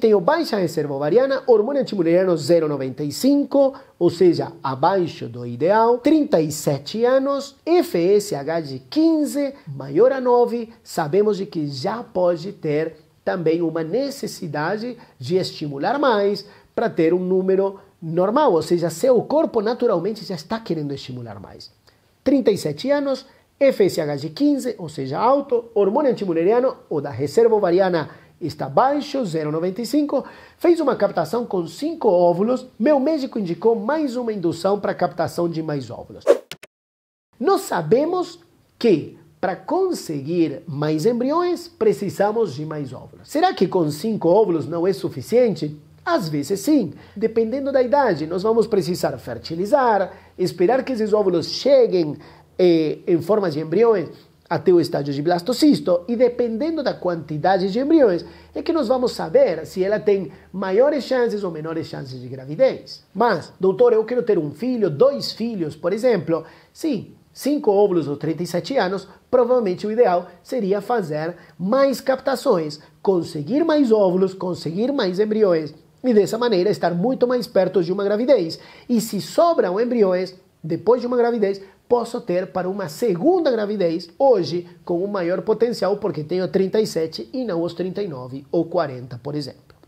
tenho o baixa reserva ovariana, hormônio antimuleriano 0,95, ou seja, abaixo do ideal, 37 anos, FSH de 15, maior a 9, sabemos de que já pode ter também uma necessidade de estimular mais para ter um número normal, ou seja, seu corpo naturalmente já está querendo estimular mais. 37 anos, FSH de 15, ou seja, alto, hormônio antimuleriano ou da reserva ovariana está baixo, 0,95. Fez uma captação com 5 óvulos. Meu médico indicou mais uma indução para captação de mais óvulos. Nós sabemos que para conseguir mais embriões precisamos de mais óvulos. Será que com 5 óvulos não é suficiente? Às vezes sim, dependendo da idade, nós vamos precisar fertilizar, esperar que esses óvulos cheguem eh, em forma de embriões até o estágio de blastocisto, e dependendo da quantidade de embriões, é que nós vamos saber se ela tem maiores chances ou menores chances de gravidez. Mas, doutor, eu quero ter um filho, dois filhos, por exemplo. Sim, cinco óvulos ou 37 anos, provavelmente o ideal seria fazer mais captações, conseguir mais óvulos, conseguir mais embriões, e dessa maneira estar muito mais perto de uma gravidez. E se sobram embriões, depois de uma gravidez, posso ter para uma segunda gravidez, hoje com um maior potencial, porque tenho 37 e não os 39 ou 40, por exemplo.